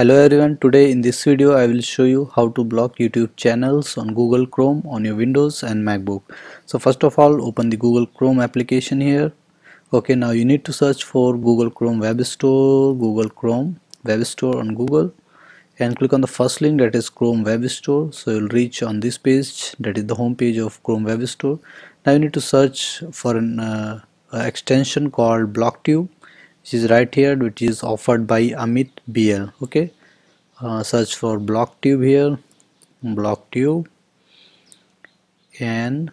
hello everyone today in this video i will show you how to block youtube channels on google chrome on your windows and macbook so first of all open the google chrome application here okay now you need to search for google chrome web store google chrome web store on google and click on the first link that is chrome web store so you'll reach on this page that is the home page of chrome web store now you need to search for an uh, extension called blocktube which is right here which is offered by Amit BL okay uh, search for block tube here block tube and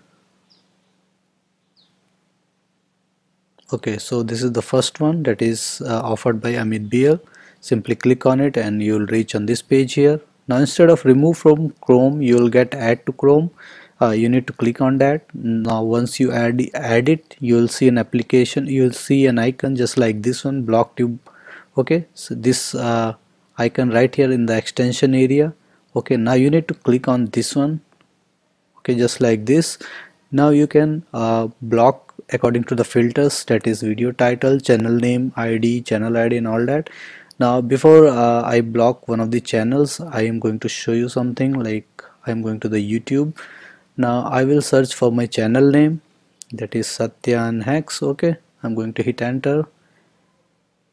okay so this is the first one that is uh, offered by Amit BL simply click on it and you will reach on this page here now instead of remove from Chrome you will get add to Chrome uh, you need to click on that now once you add add it you will see an application you will see an icon just like this one block tube okay so this uh, icon right here in the extension area okay now you need to click on this one okay just like this now you can uh, block according to the filters that is video title channel name id channel id and all that now before uh, i block one of the channels i am going to show you something like i'm going to the youtube now I will search for my channel name that is Satyan Hacks okay I'm going to hit enter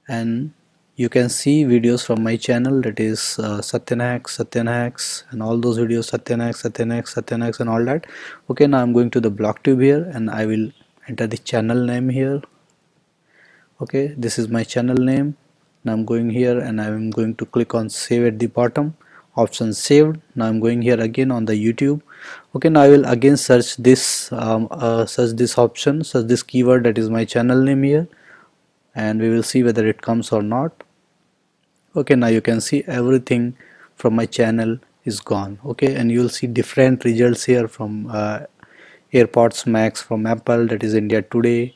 and you can see videos from my channel that is uh, Satyan Hacks, Satyan Hacks and all those videos Satyan Hacks, Satyan Hacks, Satyan Hacks and all that okay now I'm going to the block tube here and I will enter the channel name here okay this is my channel name now I'm going here and I'm going to click on save at the bottom option saved now I'm going here again on the YouTube okay now I will again search this um, uh, search this option search this keyword that is my channel name here and we will see whether it comes or not okay now you can see everything from my channel is gone okay and you will see different results here from uh, AirPods Max from Apple that is India Today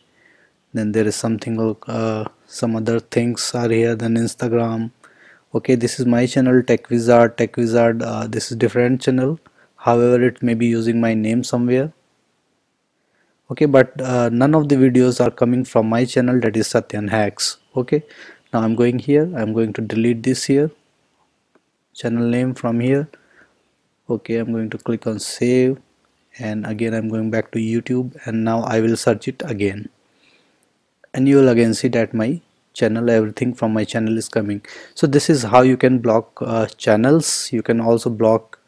then there is something uh, some other things are here then Instagram okay this is my channel tech wizard tech wizard uh, this is different channel however it may be using my name somewhere okay but uh, none of the videos are coming from my channel that is satyan hacks okay now i'm going here i'm going to delete this here channel name from here okay i'm going to click on save and again i'm going back to youtube and now i will search it again and you will again see that my channel everything from my channel is coming so this is how you can block uh, channels you can also block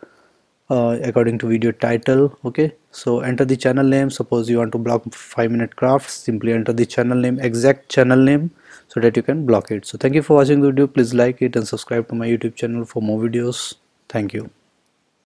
uh, according to video title okay so enter the channel name suppose you want to block 5 minute crafts simply enter the channel name exact channel name so that you can block it so thank you for watching the video please like it and subscribe to my youtube channel for more videos thank you